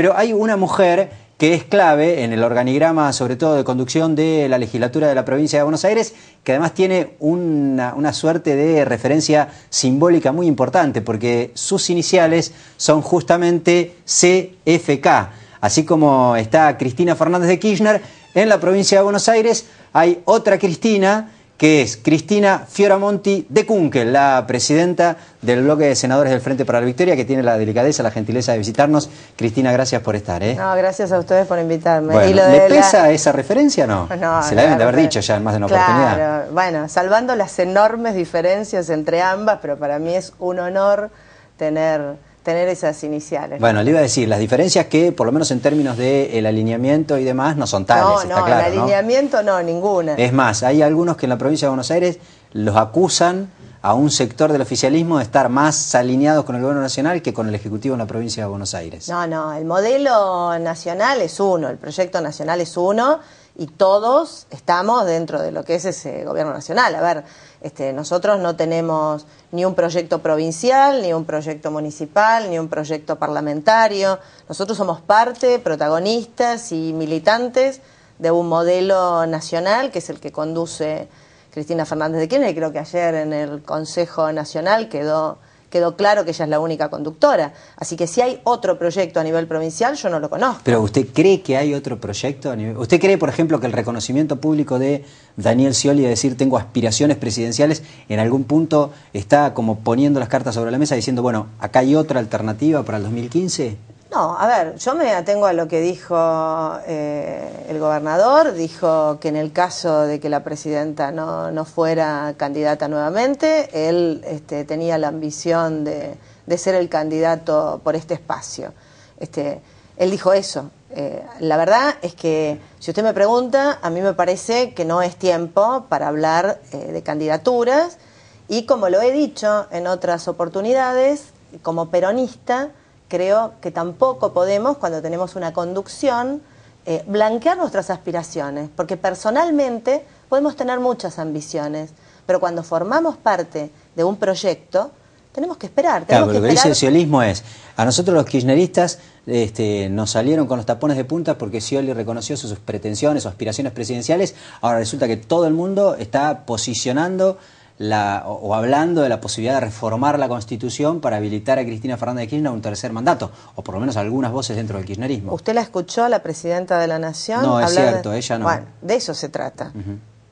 Pero hay una mujer que es clave en el organigrama, sobre todo de conducción de la legislatura de la provincia de Buenos Aires, que además tiene una, suerte de referencia simbólica muy importante, porque sus iniciales son justamente CFK. Así como está Cristina Fernández de Kirchner, en la provincia de Buenos Aires hay otra Cristina que es Cristina Fioramonti de Kunkel, la presidenta del bloque de senadores del Frente para la Victoria, que tiene la delicadeza, la gentileza de visitarnos. Cristina, gracias por estar. ¿eh? No, gracias a ustedes por invitarme. ¿Le pesa esa referencia no? Se la deben de haber dicho ya en más de una claro, oportunidad. Bueno, salvando las enormes diferencias entre ambas, pero para mí es un honor tener tener esas iniciales. Bueno, le iba a decir, las diferencias que, por lo menos en términos del el alineamiento y demás, no son tales. No, no, el alineamiento no, ninguna. Es más, hay algunos que en la provincia de Buenos Aires los acusan a un sector del oficialismo de estar más alineados con el gobierno nacional que con el Ejecutivo en la provincia de Buenos Aires. No, no, el modelo nacional es uno, el proyecto nacional es uno y todos estamos dentro de lo que es ese gobierno nacional. A ver, este, nosotros no tenemos ni un proyecto provincial, ni un proyecto municipal, ni un proyecto parlamentario. Nosotros somos parte, protagonistas y militantes de un modelo nacional que es el que conduce Cristina Fernández de Kirchner y creo que ayer en el Consejo Nacional quedó quedó claro que ella es la única conductora. Así que si hay otro proyecto a nivel provincial, yo no lo conozco. Pero usted cree que hay otro proyecto a nivel... ¿Usted cree, por ejemplo, que el reconocimiento público de Daniel Scioli de decir tengo aspiraciones presidenciales en algún punto está como poniendo las cartas sobre la mesa diciendo, bueno, acá hay otra alternativa para el 2015? No, a ver, yo me atengo a lo que dijo eh, el gobernador, dijo que en el caso de que la presidenta no, fuera candidata nuevamente, él este, tenía la ambición de, ser el candidato por este espacio. Este, él dijo eso. Eh, la verdad es que, si usted me pregunta, a mí me parece que no es tiempo para hablar eh, de candidaturas y como lo he dicho en otras oportunidades, como peronista, creo que tampoco podemos, cuando tenemos una conducción, eh, blanquear nuestras aspiraciones, porque personalmente podemos tener muchas ambiciones, pero cuando formamos parte de un proyecto, tenemos que esperar. claro, lo que dice el es, a nosotros los kirchneristas este, nos salieron con los tapones de punta porque Scioli reconoció sus pretensiones, sus aspiraciones presidenciales, ahora resulta que todo el mundo está posicionando o, hablando de la posibilidad de reformar la Constitución para habilitar a Cristina Fernández de Kirchner un tercer mandato, o por lo menos algunas voces dentro del kirchnerismo. ¿Usted la escuchó a la presidenta de la Nación? No, es cierto, ella no. Bueno, de eso se trata.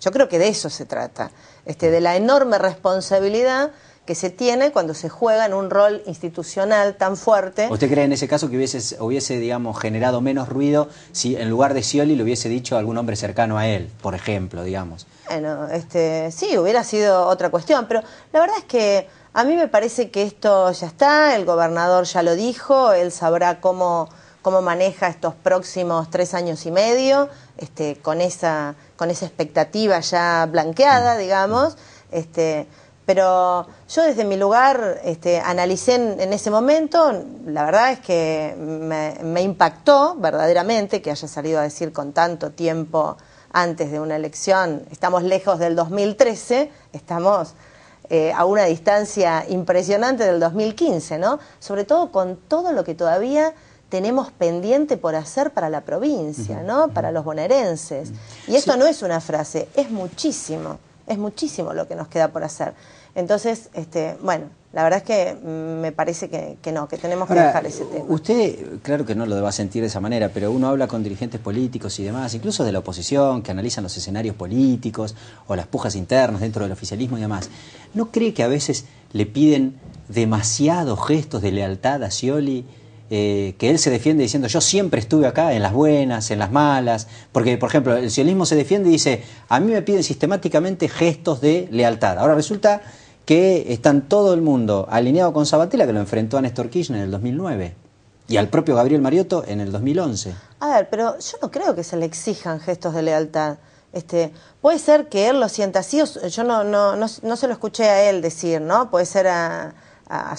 Yo creo que de eso se trata, este, de la enorme responsabilidad que se tiene cuando se juega en un rol institucional tan fuerte. ¿Usted cree en ese caso que hubiese, hubiese digamos, generado menos ruido si en lugar de Scioli lo hubiese dicho algún hombre cercano a él, por ejemplo, digamos? Bueno, este, sí, hubiera sido otra cuestión, pero la verdad es que a mí me parece que esto ya está, el gobernador ya lo dijo, él sabrá cómo, cómo maneja estos próximos tres años y medio, este, con, esa, con esa expectativa ya blanqueada, mm. digamos. Este, pero yo desde mi lugar este, analicé en, ese momento, la verdad es que me, impactó verdaderamente que haya salido a decir con tanto tiempo antes de una elección, estamos lejos del 2013, estamos eh, a una distancia impresionante del 2015, ¿no? Sobre todo con todo lo que todavía tenemos pendiente por hacer para la provincia, ¿no? Para los bonaerenses. Y esto no es una frase, es muchísimo es muchísimo lo que nos queda por hacer. Entonces, este, bueno, la verdad es que me parece que, no, que tenemos que dejar ese tema. Usted, claro que no lo deba sentir de esa manera, pero uno habla con dirigentes políticos y demás, incluso de la oposición, que analizan los escenarios políticos o las pujas internas dentro del oficialismo y demás. ¿No cree que a veces le piden demasiados gestos de lealtad a Scioli? Eh, que él se defiende diciendo yo siempre estuve acá en las buenas, en las malas, porque por ejemplo el sionismo se defiende y dice a mí me piden sistemáticamente gestos de lealtad. Ahora resulta que están todo el mundo alineado con Sabatella que lo enfrentó a Néstor Kirchner en el 2009 y al propio Gabriel Mariotto en el 2011. A ver, pero yo no creo que se le exijan gestos de lealtad. Este, puede ser que él lo sienta así, yo no, no, se lo escuché a él decir, ¿no? Puede ser a,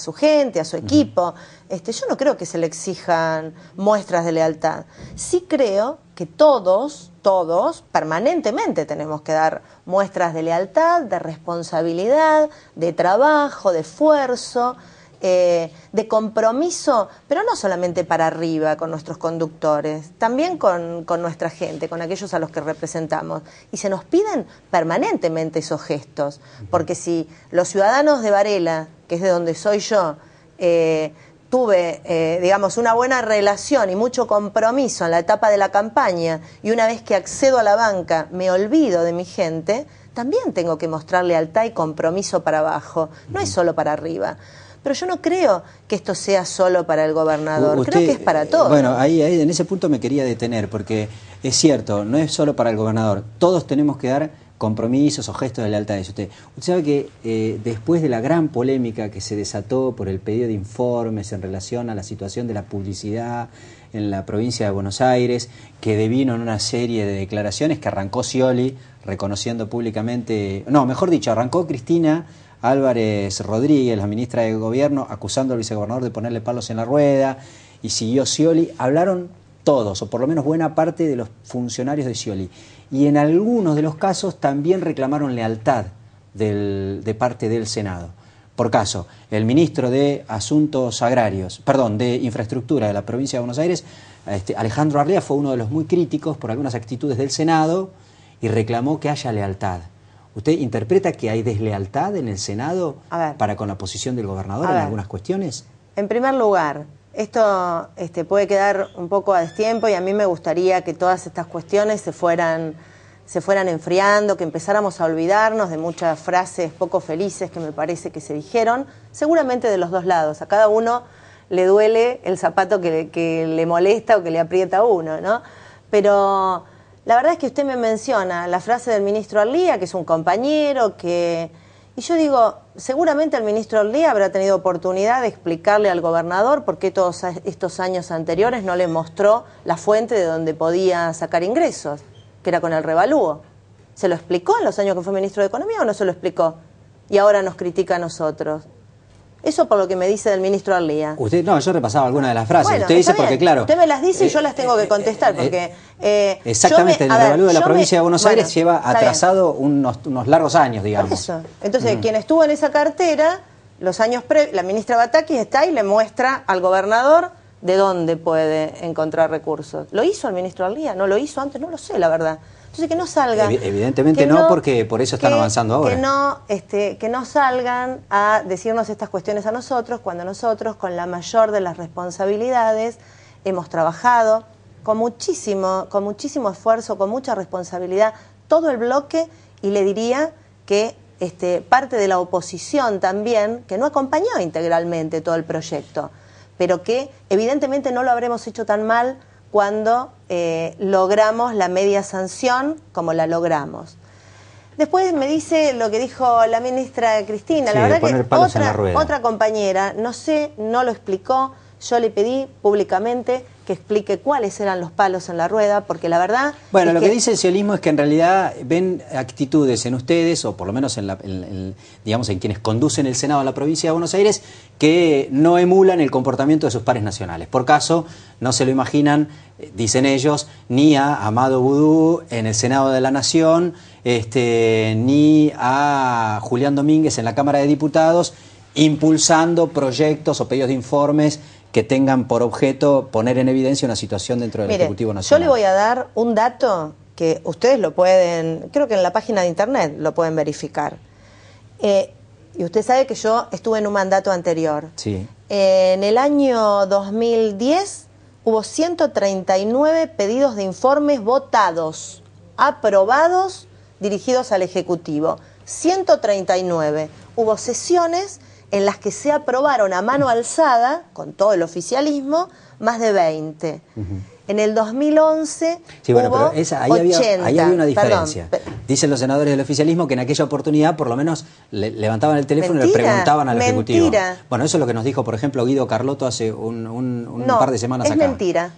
su gente, a su equipo. Este, yo no creo que se le exijan muestras de lealtad. Sí creo que todos, todos, permanentemente tenemos que dar muestras de lealtad, de responsabilidad, de trabajo, de esfuerzo, eh, de compromiso, pero no solamente para arriba con nuestros conductores, también con, nuestra gente, con aquellos a los que representamos. Y se nos piden permanentemente esos gestos, porque si los ciudadanos de Varela, que es de donde soy yo, eh, tuve, eh, digamos, una buena relación y mucho compromiso en la etapa de la campaña y una vez que accedo a la banca me olvido de mi gente, también tengo que mostrar lealtad y compromiso para abajo, no es solo para arriba. Pero yo no creo que esto sea solo para el gobernador, creo que es para eh, todos. Bueno, ahí, ahí en ese punto me quería detener, porque es cierto, no es solo para el gobernador, todos tenemos que dar compromisos o gestos de lealtad de usted. Usted sabe que eh, después de la gran polémica que se desató por el pedido de informes en relación a la situación de la publicidad en la provincia de Buenos Aires, que devino en una serie de declaraciones que arrancó Scioli reconociendo públicamente, no, mejor dicho, arrancó Cristina Álvarez Rodríguez, la ministra de Gobierno, acusando al vicegobernador de ponerle palos en la rueda, y siguió Scioli, hablaron todos, o por lo menos buena parte de los funcionarios de Scioli. Y en algunos de los casos también reclamaron lealtad de parte del Senado. Por caso, el ministro de Asuntos Agrarios, perdón, de Infraestructura de la provincia de Buenos Aires, este, Alejandro Arlea, fue uno de los muy críticos por algunas actitudes del Senado y reclamó que haya lealtad. ¿Usted interpreta que hay deslealtad en el Senado para con la posición del gobernador en algunas cuestiones? En primer lugar, esto este, puede quedar un poco a destiempo y a mí me gustaría que todas estas cuestiones se fueran, se fueran enfriando, que empezáramos a olvidarnos de muchas frases poco felices que me parece que se dijeron, seguramente de los dos lados. A cada uno le duele el zapato que, que le molesta o que le aprieta a uno, ¿no? Pero la verdad es que usted me menciona la frase del ministro Arlía, que es un compañero, que y yo digo, seguramente el ministro Orlí habrá tenido oportunidad de explicarle al gobernador por qué todos estos años anteriores no le mostró la fuente de donde podía sacar ingresos, que era con el revalúo. ¿Se lo explicó en los años que fue ministro de Economía o no se lo explicó? Y ahora nos critica a nosotros. Eso por lo que me dice del ministro Arlía. Usted, no, yo repasaba algunas de las frases. usted dice porque, claro. Usted me las dice y yo eh, las tengo que eh, contestar, eh, porque. exactamente, el revalúo de la provincia de Buenos Aires lleva atrasado unos, largos años, digamos. Entonces, quien estuvo en esa cartera, los años previos, la ministra Bataki está y le muestra al gobernador de dónde puede encontrar recursos. ¿Lo hizo el ministro Arlía? ¿No lo hizo antes? No lo sé, la verdad. Entonces que no salgan. Evidentemente no, porque por eso están avanzando ahora. Que no, este, que no salgan a decirnos estas cuestiones a nosotros cuando nosotros con la mayor de las responsabilidades hemos trabajado con muchísimo, con muchísimo esfuerzo, con mucha responsabilidad, todo el bloque y le diría que este, parte de la oposición también, que no acompañó integralmente todo el proyecto, pero que evidentemente no lo habremos hecho tan mal cuando eh, logramos la media sanción como la logramos. Después me dice lo que dijo la ministra Cristina, la verdad que otra compañera, no sé, no lo explicó, yo le pedí públicamente que explique cuáles eran los palos en la rueda, porque la verdad... Bueno, lo que... dice el ciolismo es que en realidad ven actitudes en ustedes, o por lo menos en, la, digamos, en quienes conducen el Senado a la provincia de Buenos Aires, que no emulan el comportamiento de sus pares nacionales. Por caso, no se lo imaginan, eh, dicen ellos, ni a Amado Vudú en el Senado de la Nación, este, ni a Julián Domínguez en la Cámara de Diputados, impulsando proyectos o pedidos de informes que tengan por objeto poner en evidencia una situación dentro del Ejecutivo Nacional. Yo le voy a dar un dato que ustedes lo pueden, creo que en la página de Internet lo pueden verificar. Eh, y usted sabe que yo estuve en un mandato anterior. Sí. en el año 2010 hubo 139 pedidos de informes votados, aprobados, dirigidos al Ejecutivo. 139. Hubo sesiones en las que se aprobaron a mano alzada, con todo el oficialismo, más de 20. En el 2011 ahí, 80. ahí había una diferencia. Dicen los senadores del oficialismo que en aquella oportunidad por lo menos levantaban el teléfono y le preguntaban al Ejecutivo. Bueno, eso es lo que nos dijo, por ejemplo, Guido Carlotto hace un, par de semanas acá. Es mentira,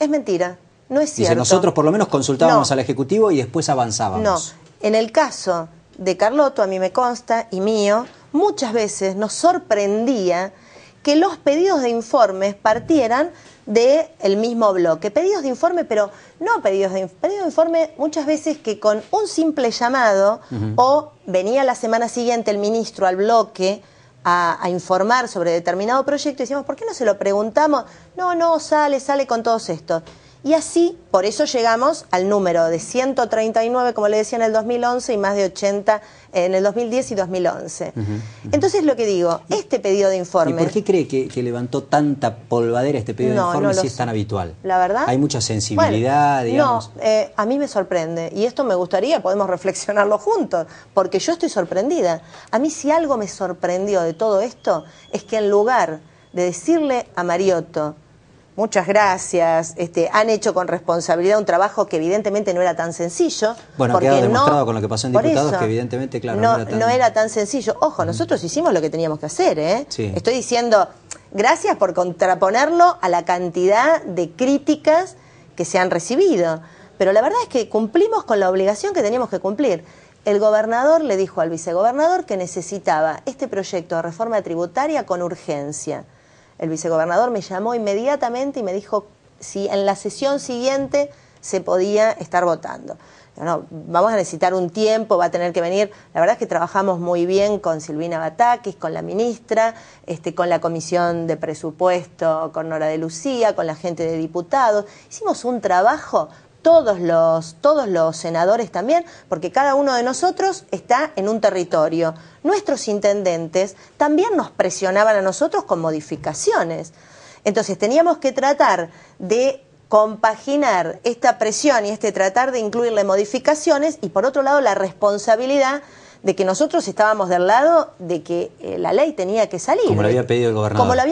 es mentira, no es cierto. Dice, nosotros por lo menos consultábamos al Ejecutivo y después avanzábamos. No, en el caso de Carlotto, a mí me consta, y mío, muchas veces nos sorprendía que los pedidos de informes partieran del mismo bloque. Pedidos de informe, pero no pedidos de informe. Pedidos de informe muchas veces que con un simple llamado o venía la semana siguiente el ministro al bloque a, a, informar sobre determinado proyecto y decíamos, ¿por qué no se lo preguntamos? No, no, sale, sale con todos estos. Y así, por eso llegamos al número de 139, como le decía, en el 2011 y más de 80 en el 2010 y 2011. Entonces, lo que digo, este pedido de informe... ¿Y por qué cree que, levantó tanta polvadera este pedido de informe si es tan habitual? La verdad... Hay mucha sensibilidad, digamos. No, eh, a mí me sorprende. Y esto me gustaría, podemos reflexionarlo juntos, porque yo estoy sorprendida. A mí si algo me sorprendió de todo esto es que en lugar de decirle a Mariotto Muchas gracias. Este, han hecho con responsabilidad un trabajo que evidentemente no era tan sencillo. Bueno, porque demostrado con lo que pasó en diputados que evidentemente, claro, no, era tan... sencillo. Ojo, mm. nosotros hicimos lo que teníamos que hacer, ¿eh? Estoy diciendo, gracias por contraponerlo a la cantidad de críticas que se han recibido. Pero la verdad es que cumplimos con la obligación que teníamos que cumplir. El gobernador le dijo al vicegobernador que necesitaba este proyecto de reforma tributaria con urgencia el vicegobernador me llamó inmediatamente y me dijo si en la sesión siguiente se podía estar votando. vamos a necesitar un tiempo, va a tener que venir. La verdad es que trabajamos muy bien con Silvina Batakis, con la ministra, este, con la comisión de presupuesto, con Nora de Lucía, con la gente de diputados. Hicimos un trabajo todos los, todos los senadores también, porque cada uno de nosotros está en un territorio. Nuestros intendentes también nos presionaban a nosotros con modificaciones. Entonces teníamos que tratar de compaginar esta presión y este tratar de incluirle modificaciones y por otro lado la responsabilidad de que nosotros estábamos del lado de que eh, la ley tenía que salir. Como lo había pedido el gobernador.